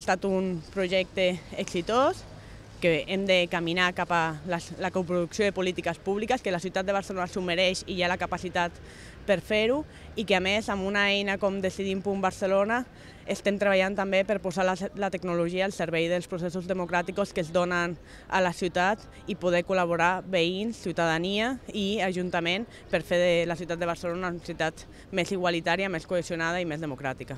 Ha estat un projecte exitós que hem de caminar cap a la, la coproducció de polítiques públiques, que la ciutat de Barcelona s'ho mereix i hi ha la capacitat per fer-ho, i que a més amb una eina com Decidim.Barcelona estem treballant també per posar la, la tecnologia al servei dels processos democràtics que es donen a la ciutat i poder col·laborar veïns, ciutadania i ajuntament per fer de la ciutat de Barcelona una ciutat més igualitària, més cohesionada i més democràtica.